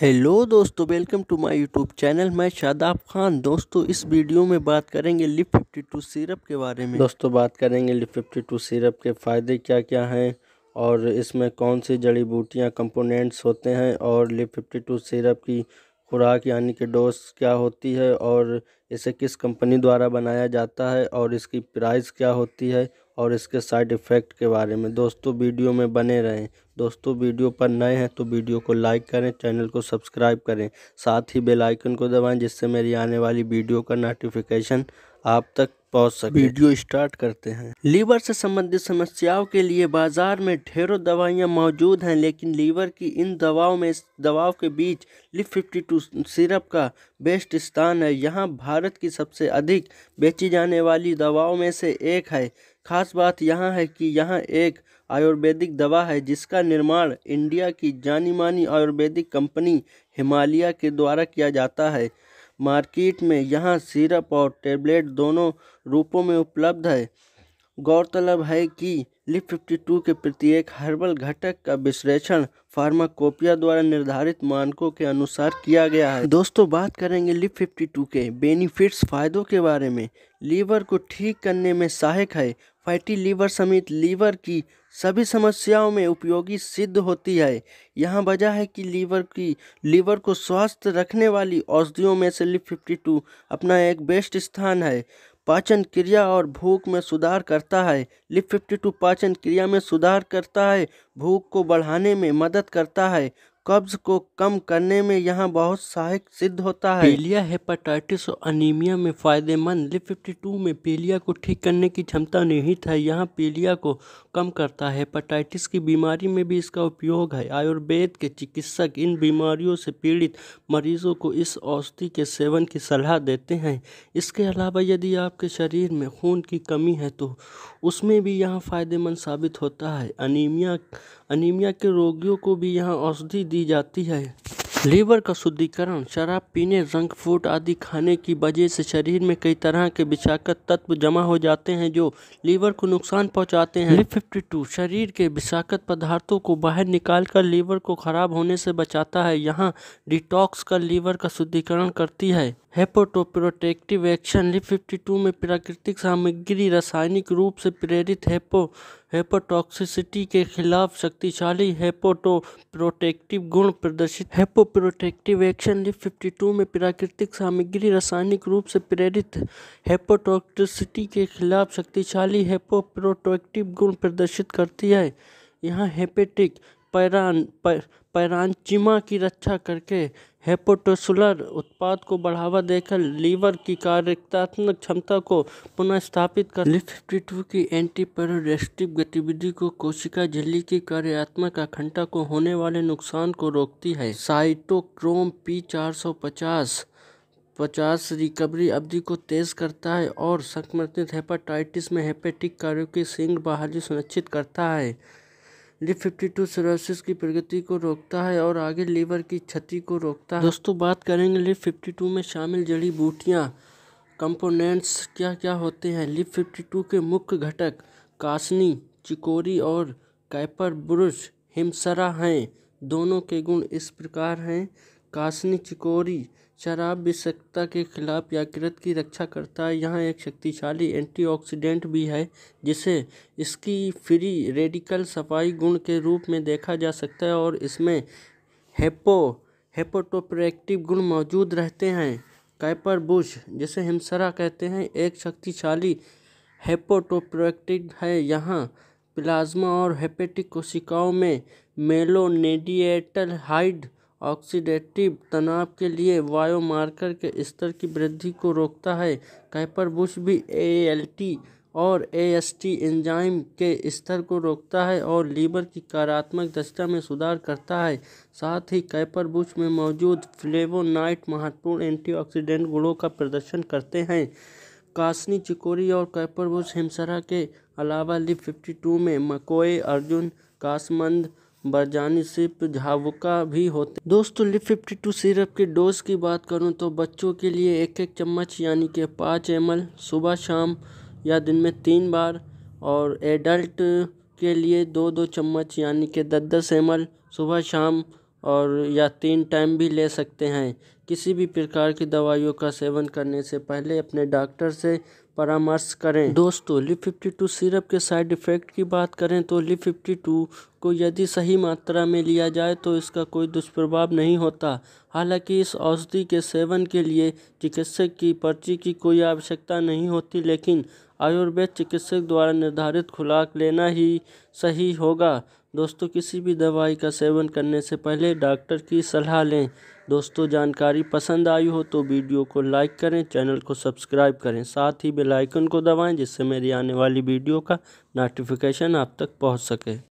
hello दोस्तों welcome to my YouTube channel मैं शादाब खान दोस्तों इस वीडियो में बात करेंगे लिप फिफ्टी टू सीरप के बारे में दोस्तों बात करेंगे लिप फिफ्टी टू सीरप के फ़ायदे क्या क्या हैं और इसमें कौन सी जड़ी बूटियां कंपोनेंट्स होते हैं और लिप फिफ्टी टू सीरप की खुराक यानी कि डोज क्या होती है और इसे किस कंपनी द्वारा बनाया जाता है और इसकी प्राइस क्या होती है और इसके साइड इफ़ेक्ट के बारे में दोस्तों वीडियो में बने रहें दोस्तों वीडियो पर नए हैं तो वीडियो को लाइक करें चैनल को सब्सक्राइब करें साथ ही बेल आइकन को दबाएं जिससे मेरी आने वाली वीडियो का नोटिफिकेशन आप तक पहुंच सके वीडियो स्टार्ट करते हैं लीवर से संबंधित समस्याओं के लिए बाजार में ढेरों दवाइयां मौजूद हैं लेकिन लीवर की इन दवाओं में दवाओं के बीच लिफ फिफ्टी टू सिरप का बेस्ट स्थान है यहां भारत की सबसे अधिक बेची जाने वाली दवाओं में से एक है खास बात यहां है कि यहां एक आयुर्वेदिक दवा है जिसका निर्माण इंडिया की जानी मानी आयुर्वेदिक कंपनी हिमालय के द्वारा किया जाता है मार्केट में यहाँ सिरप और टेबलेट दोनों रूपों में उपलब्ध है गौरतलब है कि लिप फिफ्टी टू के प्रत्येक हर्बल घटक का विश्लेषण फार्माकोपिया द्वारा निर्धारित मानकों के अनुसार किया गया है दोस्तों बात करेंगे लिप फिफ्टी टू के बेनिफिट्स फायदों के बारे में लीवर को ठीक करने में सहायक है फैटी लीवर समेत लीवर की सभी समस्याओं में उपयोगी सिद्ध होती है यह वजह है कि लीवर की लीवर को स्वस्थ रखने वाली औषधियों में से लिप फिफ्टी टू अपना एक बेस्ट स्थान है पाचन क्रिया और भूख में सुधार करता है लिप फिफ्टी टू पाचन क्रिया में सुधार करता है भूख को बढ़ाने में मदद करता है कब्ज को कम करने में यह बहुत सहायक सिद्ध होता है पीलिया हेपाटाइटिस और अनीमिया में फायदेमंद लिप फिफ्टी टू में पीलिया को ठीक करने की क्षमता निहित है यह पीलिया को कम करता है हेपाटाइटिस की बीमारी में भी इसका उपयोग है आयुर्वेद के चिकित्सक इन बीमारियों से पीड़ित मरीजों को इस औषधि के सेवन की सलाह देते हैं इसके अलावा यदि आपके शरीर में खून की कमी है तो उसमें भी यह फायदेमंद साबित होता है अनिमिया अनीमिया के रोगियों को भी यहाँ औषधि दी जाती है लीवर का शुद्धिकरण शराब पीने जंक फूड आदि खाने की वजह से शरीर में कई तरह के विषाक्त तत्व जमा हो जाते हैं जो लीवर को नुकसान पहुंचाते हैं फिफ्टी टू शरीर के विषाक्त पदार्थों को बाहर निकालकर लीवर को खराब होने से बचाता है यहाँ डिटॉक्स कर लीवर का शुद्धिकरण करती है hepatoprotective action Liv fifty two में प्राकृतिक सामग्री रासायनिक रूप से प्रेरित हेपो हेपोटॉक्सिसिटी के खिलाफ शक्तिशाली हेपोटो प्रोटेक्टिव गुण प्रदर्शित hepatoprotective action Liv fifty two में प्राकृतिक सामग्री रासायनिक रूप से प्रेरित हेपोटॉक्सिसिटी के खिलाफ शक्तिशाली हेपोप्रोटेक्टिव गुण प्रदर्शित करती है यहाँ हेपेटिक पैरान पर, पैरानचिमा की रक्षा करके हेपोटोसुलर उत्पाद को बढ़ावा देकर लीवर की कार्यात्मक क्षमता को पुनर्स्थापित कर लिथटिट्व की एंटीपेरोरेस्टिव गतिविधि को कोशिका झिल्ली की कार्यात्मक अखंडता को होने वाले नुकसान को रोकती है साइटोक्रोम पी चार सौ पचास पचास रिकवरी अवधि को तेज करता है और संक्रमित हेपाटाइटिस में हेपेटिक कार्यों की सिंग बहाली सुनिश्चित करता है लिप फिफ्टी टू सिरोसिस की प्रगति को रोकता है और आगे लीवर की क्षति को रोकता है दोस्तों बात करेंगे लिप फिफ्टी टू में शामिल जड़ी बूटियाँ कंपोनेंट्स क्या क्या होते हैं लिप फिफ्टी टू के मुख्य घटक कासनी चिकोरी और कैपर ब्रुश हिमसरा हैं दोनों के गुण इस प्रकार हैं कासनी चिकोरी शराब विषाक्तता के खिलाफ याकृत की रक्षा करता है यहाँ एक शक्तिशाली एंटीऑक्सीडेंट भी है जिसे इसकी फ्री रेडिकल सफाई गुण के रूप में देखा जा सकता है और इसमें हेपो हेपोटोप्रेक्टिव गुण मौजूद रहते हैं कैपर बुश जिसे हिमसरा कहते हैं एक शक्तिशाली हेपोटोप्रेक्टिव है यहाँ प्लाज्मा और हेपेटिक कोशिकाओं में मेलोनेडिएटल हाइड ऑक्सीडेटिव तनाव के लिए बायोमार्कर के स्तर की वृद्धि को रोकता है बुश भी ए और एएसटी एंजाइम के स्तर को रोकता है और लीवर की कारात्मक दक्षता में सुधार करता है साथ ही बुश में मौजूद फ्लेवोनाइट महत्वपूर्ण एंटीऑक्सीडेंट गुणों का प्रदर्शन करते हैं कासनी चिकोरी और बुश हिमसरा के अलावा लिप फिफ्टी टू में मकोए अर्जुन कासमंद बरजानी सिर्फ झावुका भी होते दोस्तों लिप फिफ्टी टू सिरप के डोज की बात करूं तो बच्चों के लिए एक एक चम्मच यानी कि पाँच एम सुबह शाम या दिन में तीन बार और एडल्ट के लिए दो दो चम्मच यानी कि दस दस एम सुबह शाम और या तीन टाइम भी ले सकते हैं किसी भी प्रकार की दवाइयों का सेवन करने से पहले अपने डॉक्टर से परामर्श करें दोस्तों लिप फिफ्टी टू सिरप के साइड इफ़ेक्ट की बात करें तो लिप फिफ्टी टू को यदि सही मात्रा में लिया जाए तो इसका कोई दुष्प्रभाव नहीं होता हालांकि इस औषधि के सेवन के लिए चिकित्सक की पर्ची की कोई आवश्यकता नहीं होती लेकिन आयुर्वेद चिकित्सक द्वारा निर्धारित खुराक लेना ही सही होगा दोस्तों किसी भी दवाई का सेवन करने से पहले डॉक्टर की सलाह लें दोस्तों जानकारी पसंद आई हो तो वीडियो को लाइक करें चैनल को सब्सक्राइब करें साथ ही बेल आइकन को दबाएं जिससे मेरी आने वाली वीडियो का नोटिफिकेशन आप तक पहुंच सके